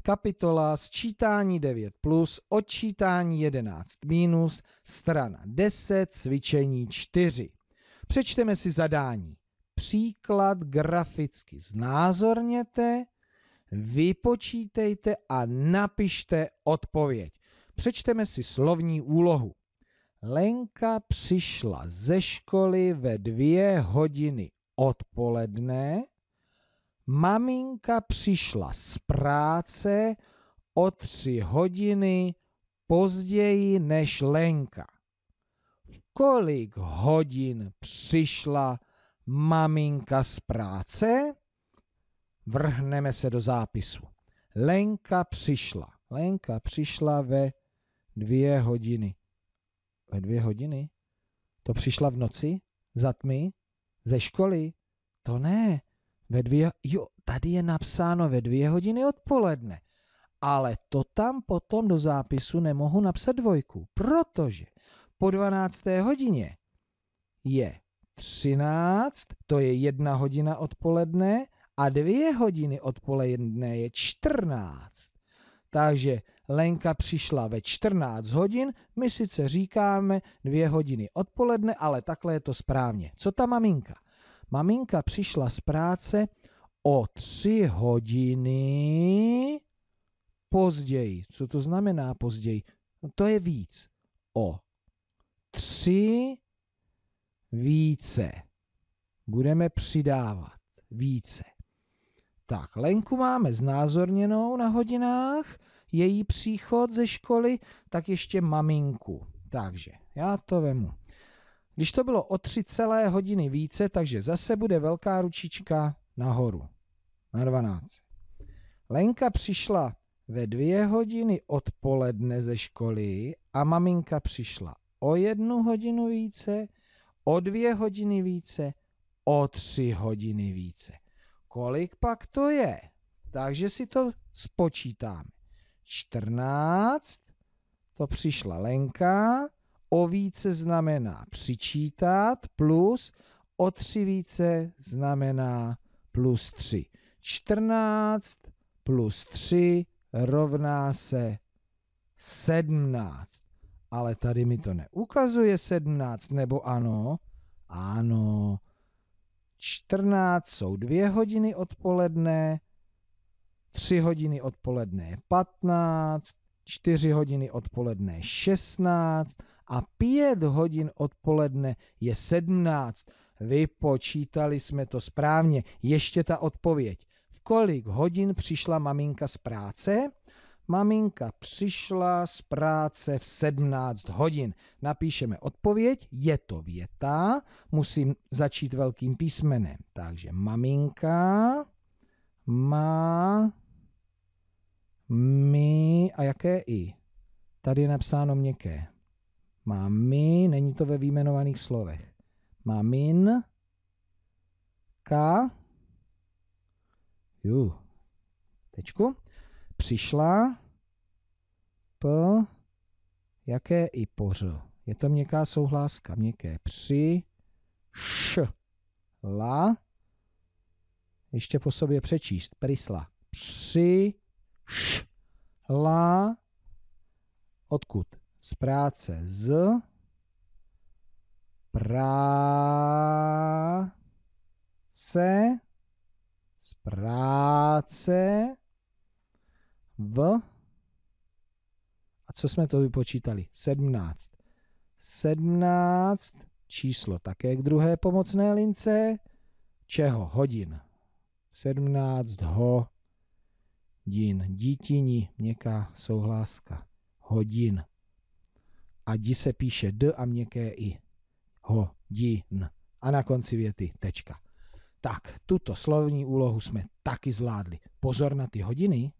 kapitola sčítání 9 plus, odčítání 11 minus, strana 10, cvičení 4. Přečteme si zadání. Příklad graficky znázorněte, vypočítejte a napište odpověď. Přečteme si slovní úlohu. Lenka přišla ze školy ve dvě hodiny odpoledne maminka přišla z práce o tři hodiny později než Lenka. V kolik hodin přišla maminka z práce? Vrhneme se do zápisu. Lenka přišla. Lenka přišla ve dvě hodiny. Ve dvě hodiny? To přišla v noci? Za tmy? Ze školy? To ne. Ve dvě, jo, tady je napsáno ve dvě hodiny odpoledne. Ale to tam potom do zápisu nemohu napsat dvojku, protože po 12. hodině je 13, to je jedna hodina odpoledne a dvě hodiny odpoledne je 14. Takže Lenka přišla ve 14 hodin, my sice říkáme dvě hodiny odpoledne, ale takhle je to správně. Co ta maminka? Maminka přišla z práce o tři hodiny později. Co to znamená později? No to je víc. O tři více. Budeme přidávat více. Tak, Lenku máme znázorněnou na hodinách, její příchod ze školy, tak ještě maminku. Takže já to vemu. Když to bylo o 3 celé hodiny více, takže zase bude velká ručička nahoru. Na 12. Lenka přišla ve dvě hodiny odpoledne ze školy a maminka přišla o jednu hodinu více, o dvě hodiny více, o tři hodiny více. Kolik pak to je? Takže si to spočítáme. 14, to přišla Lenka, o více znamená přičítat plus, o tři více znamená plus 3. 14 plus 3 rovná se 17. Ale tady mi to neukazuje 17, nebo ano? Ano. 14 jsou 2 hodiny odpoledne, 3 hodiny odpoledne je 15, 4 hodiny odpoledne je 16 a 5 hodin odpoledne je 17. Vypočítali jsme to správně. Ještě ta odpověď. V kolik hodin přišla maminka z práce? Maminka přišla z práce v 17 hodin. Napíšeme odpověď, je to věta, musím začít velkým písmenem. Takže maminka má mi a jaké i? Tady je napsáno měkké. Má my, není to ve výjmenovaných slovech. Má min, ka, ju, tečku, přišla, p, jaké i poř. Je to měkká souhláska, měkké při, š, la, ještě po sobě přečíst, prisla, při, š, la, odkud? z práce z práce z práce v a co jsme to vypočítali? 17. 17 číslo také k druhé pomocné lince. Čeho? Hodin. 17 hodin. Dítiní, měkká souhláska. Hodin a di se píše d a měkké i. Ho, di, n. A na konci věty tečka. Tak, tuto slovní úlohu jsme taky zvládli. Pozor na ty hodiny,